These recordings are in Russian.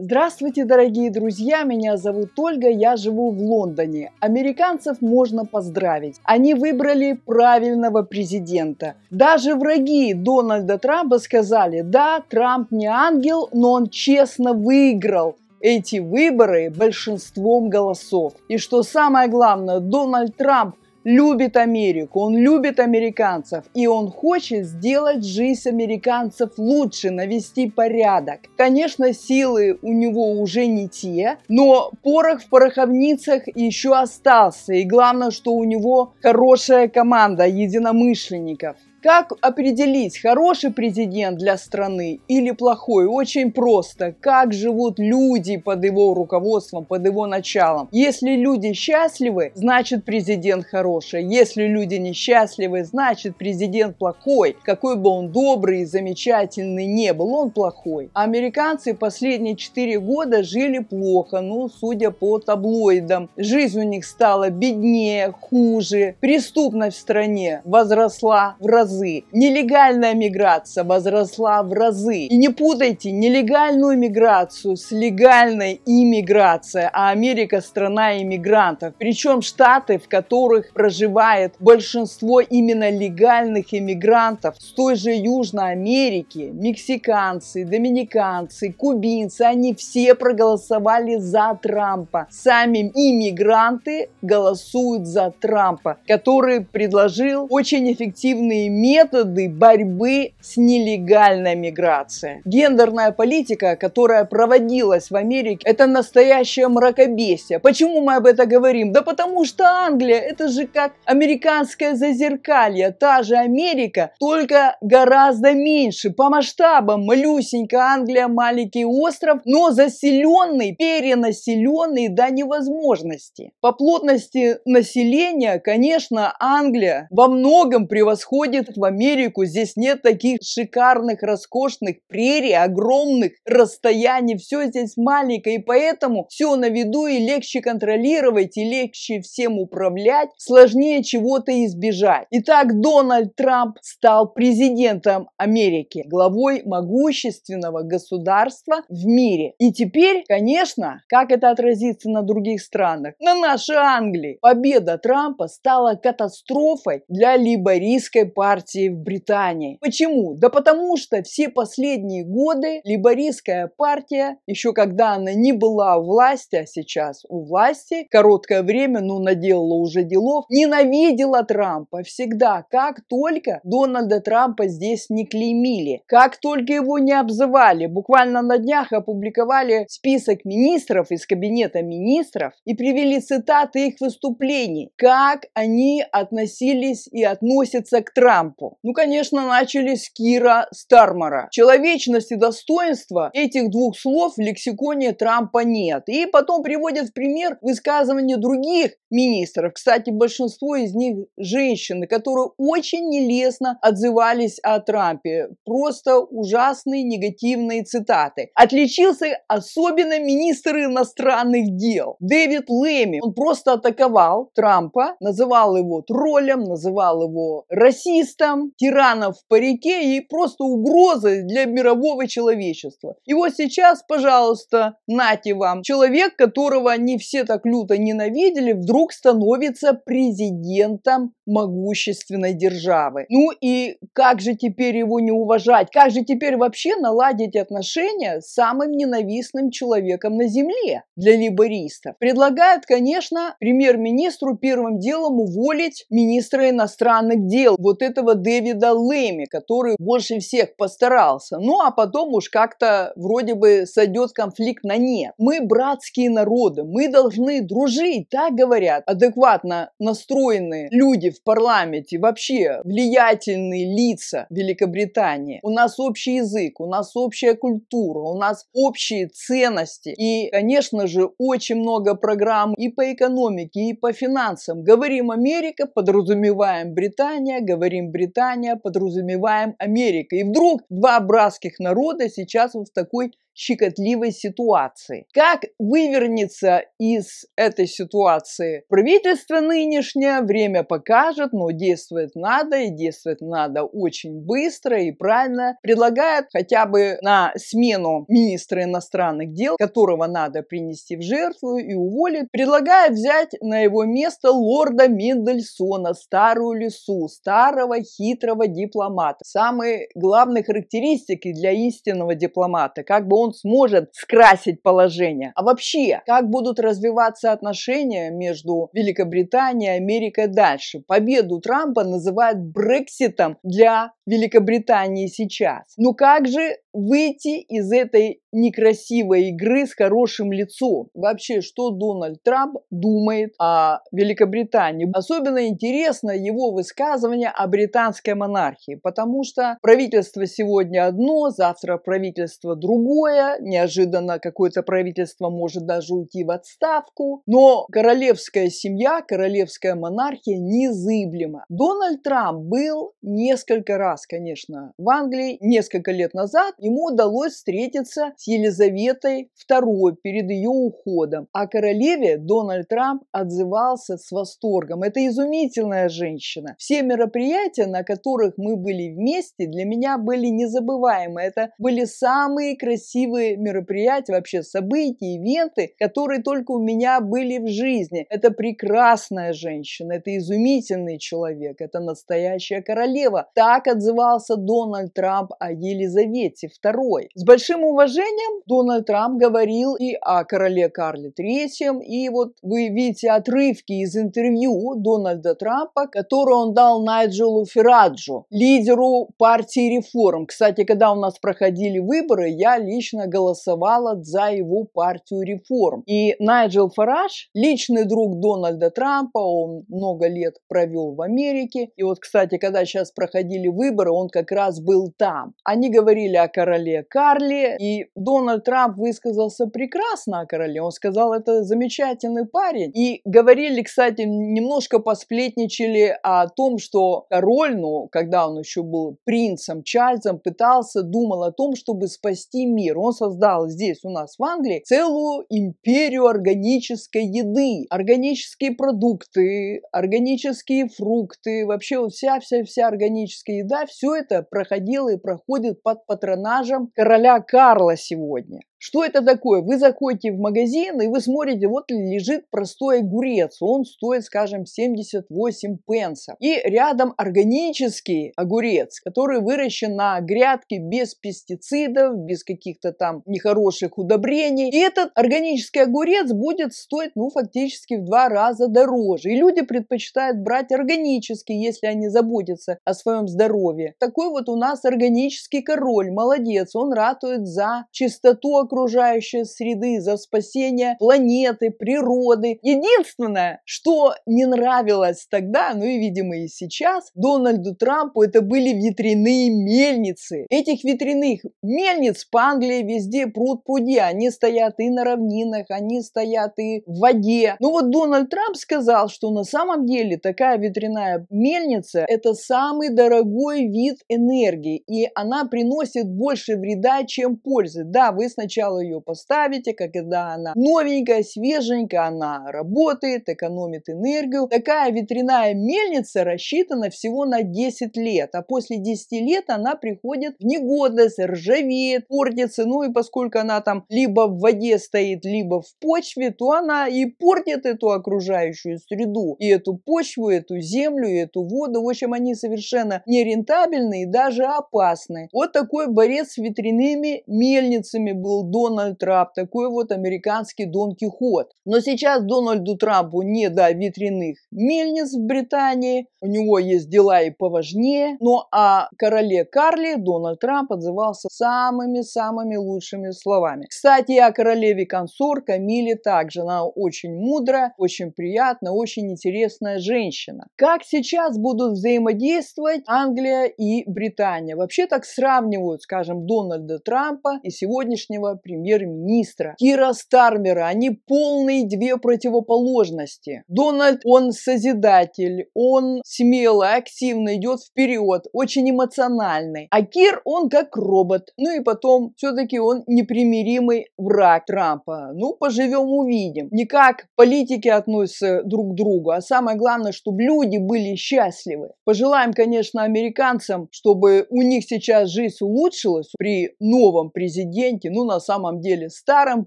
Здравствуйте, дорогие друзья! Меня зовут Ольга, я живу в Лондоне. Американцев можно поздравить. Они выбрали правильного президента. Даже враги Дональда Трампа сказали, да, Трамп не ангел, но он честно выиграл эти выборы большинством голосов. И что самое главное, Дональд Трамп – любит Америку, он любит американцев, и он хочет сделать жизнь американцев лучше, навести порядок. Конечно, силы у него уже не те, но порох в пороховницах еще остался, и главное, что у него хорошая команда единомышленников. Как определить, хороший президент для страны или плохой? Очень просто. Как живут люди под его руководством, под его началом? Если люди счастливы, значит президент хороший. Если люди несчастливы, значит президент плохой. Какой бы он добрый и замечательный не был, он плохой. Американцы последние 4 года жили плохо, ну, судя по таблоидам. Жизнь у них стала беднее, хуже. Преступность в стране возросла в раз разы. Нелегальная миграция возросла в разы. И не путайте нелегальную миграцию с легальной иммиграцией, а Америка страна иммигрантов. Причем штаты, в которых проживает большинство именно легальных иммигрантов с той же Южной Америки, мексиканцы, доминиканцы, кубинцы, они все проголосовали за Трампа. Сами иммигранты голосуют за Трампа, который предложил очень эффективные методы борьбы с нелегальной миграцией. Гендерная политика, которая проводилась в Америке, это настоящее мракобесие. Почему мы об этом говорим? Да потому что Англия, это же как американское зазеркалье, та же Америка, только гораздо меньше. По масштабам малюсенькая Англия, маленький остров, но заселенный, перенаселенный до невозможности. По плотности населения, конечно, Англия во многом превосходит едут в Америку, здесь нет таких шикарных, роскошных прерий, огромных расстояний, все здесь маленькое, и поэтому все на виду и легче контролировать, и легче всем управлять, сложнее чего-то избежать. Итак, Дональд Трамп стал президентом Америки, главой могущественного государства в мире. И теперь, конечно, как это отразится на других странах? На нашей Англии. Победа Трампа стала катастрофой для либорийской партии партии в Британии. Почему? Да потому что все последние годы либористская партия, еще когда она не была у власти, а сейчас у власти, короткое время, но ну, наделала уже делов, ненавидела Трампа всегда, как только Дональда Трампа здесь не клеймили, как только его не обзывали. Буквально на днях опубликовали список министров из кабинета министров и привели цитаты их выступлений, как они относились и относятся к Трампу. Трампу. Ну, конечно, начали с Кира Стармара. Человечность и достоинство этих двух слов в лексиконе Трампа нет. И потом приводят в пример высказывания других министров. Кстати, большинство из них женщины, которые очень нелестно отзывались о Трампе. Просто ужасные негативные цитаты. Отличился особенно министр иностранных дел Дэвид Лэми. Он просто атаковал Трампа, называл его троллем, называл его расистом, террористам, тиранов в парике и просто угрозой для мирового человечества. И вот сейчас, пожалуйста, нате вам, человек, которого не все так люто ненавидели, вдруг становится президентом могущественной державы. Ну и как же теперь его не уважать? Как же теперь вообще наладить отношения с самым ненавистным человеком на Земле для либеристов? Предлагают, конечно, премьер-министру первым делом уволить министра иностранных дел. Вот этого этого Дэвида Лэми, который больше всех постарался. Ну а потом уж как-то вроде бы сойдет конфликт на нет. Мы братские народы, мы должны дружить, так говорят адекватно настроенные люди в парламенте, вообще влиятельные лица Великобритании. У нас общий язык, у нас общая культура, у нас общие ценности. И, конечно же, очень много программ и по экономике, и по финансам. Говорим Америка, подразумеваем Британия, говорим Великобритания, подразумеваем Америка. И вдруг два братских народа сейчас вот в такой щекотливой ситуации. Как вывернется из этой ситуации правительство нынешнее, время покажет, но действовать надо, и действовать надо очень быстро и правильно. Предлагает хотя бы на смену министра иностранных дел, которого надо принести в жертву и уволить, предлагает взять на его место лорда Мендельсона, старую лису, старого хитрого дипломата. Самые главные характеристики для истинного дипломата, как бы он он сможет скрасить положение. А вообще, как будут развиваться отношения между Великобританией и Америкой дальше? Победу Трампа называют Брекситом для Великобритании сейчас. Но ну как же выйти из этой некрасивой игры с хорошим лицом? Вообще, что Дональд Трамп думает о Великобритании? Особенно интересно его высказывание о британской монархии, потому что правительство сегодня одно, завтра правительство другое, неожиданно какое-то правительство может даже уйти в отставку, но королевская семья, королевская монархия незыблема. Дональд Трамп был несколько раз раз, конечно, в Англии несколько лет назад ему удалось встретиться с Елизаветой II перед ее уходом. О а королеве Дональд Трамп отзывался с восторгом. Это изумительная женщина. Все мероприятия, на которых мы были вместе, для меня были незабываемы. Это были самые красивые мероприятия, вообще события, ивенты, которые только у меня были в жизни. Это прекрасная женщина, это изумительный человек, это настоящая королева. Так отзывался отзывался Дональд Трамп о Елизавете II. С большим уважением Дональд Трамп говорил и о короле Карле III, и вот вы видите отрывки из интервью Дональда Трампа, которое он дал Найджелу Фераджу, лидеру партии реформ. Кстати, когда у нас проходили выборы, я лично голосовала за его партию реформ. И Найджел Фараж, личный друг Дональда Трампа, он много лет провел в Америке. И вот, кстати, когда сейчас проходили выборы, выборы он как раз был там. Они говорили о короле Карле, и Дональд Трамп высказался прекрасно о короле. Он сказал, это замечательный парень. И говорили, кстати, немножко посплетничали о том, что король, ну, когда он еще был принцем Чарльзом, пытался, думал о том, чтобы спасти мир. Он создал здесь у нас в Англии целую империю органической еды. Органические продукты, органические фрукты, вообще вся-вся-вся органическая еда, все это проходило и проходит под патронажем короля Карла сегодня. Что это такое? Вы заходите в магазин и вы смотрите, вот лежит простой огурец. Он стоит, скажем, 78 пенсов. И рядом органический огурец, который выращен на грядке без пестицидов, без каких-то там нехороших удобрений. И этот органический огурец будет стоить, ну, фактически в два раза дороже. И люди предпочитают брать органический, если они заботятся о своем здоровье. Такой вот у нас органический король, молодец. Он ратует за чистоту окружающей среды, за спасение планеты, природы. Единственное, что не нравилось тогда, ну и, видимо, и сейчас, Дональду Трампу это были ветряные мельницы. Этих ветряных мельниц по Англии везде пруд пруди. Они стоят и на равнинах, они стоят и в воде. Но ну вот Дональд Трамп сказал, что на самом деле такая ветряная мельница – это самый дорогой вид энергии, и она приносит больше вреда, чем пользы. Да, вы сначала сначала ее поставите, когда она новенькая, свеженькая, она работает, экономит энергию. Такая ветряная мельница рассчитана всего на 10 лет, а после 10 лет она приходит в негодность, ржавеет, портится, ну и поскольку она там либо в воде стоит, либо в почве, то она и портит эту окружающую среду, и эту почву, и эту землю, и эту воду. В общем, они совершенно нерентабельны и даже опасны. Вот такой борец с ветряными мельницами был Дональд Трамп, такой вот американский Дон Кихот. Но сейчас Дональду Трампу не до ветряных мельниц в Британии, у него есть дела и поважнее. Но ну, о а короле Карли Дональд Трамп отзывался самыми-самыми лучшими словами. Кстати, о королеве консор Камиле также. Она очень мудрая, очень приятная, очень интересная женщина. Как сейчас будут взаимодействовать Англия и Британия? Вообще так сравнивают, скажем, Дональда Трампа и сегодняшнего премьер-министра Кира Стармера. Они полные две противоположности. Дональд, он созидатель, он смело, активно идет вперед, очень эмоциональный. А Кир, он как робот. Ну и потом, все-таки он непримиримый враг Трампа. Ну, поживем, увидим. Не как политики относятся друг к другу, а самое главное, чтобы люди были счастливы. Пожелаем, конечно, американцам, чтобы у них сейчас жизнь улучшилась при новом президенте, ну, на самом деле старом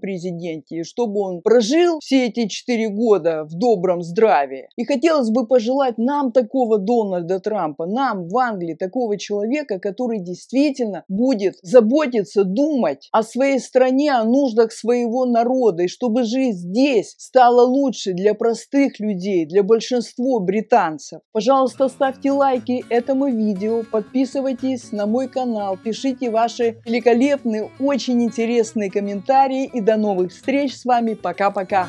президенте, и чтобы он прожил все эти четыре года в добром здравии. И хотелось бы пожелать нам такого Дональда Трампа, нам в Англии такого человека, который действительно будет заботиться, думать о своей стране, о нуждах своего народа, и чтобы жизнь здесь стала лучше для простых людей, для большинства британцев. Пожалуйста, ставьте лайки этому видео, подписывайтесь на мой канал, пишите ваши великолепные, очень интересные интересные комментарии и до новых встреч с вами. Пока-пока.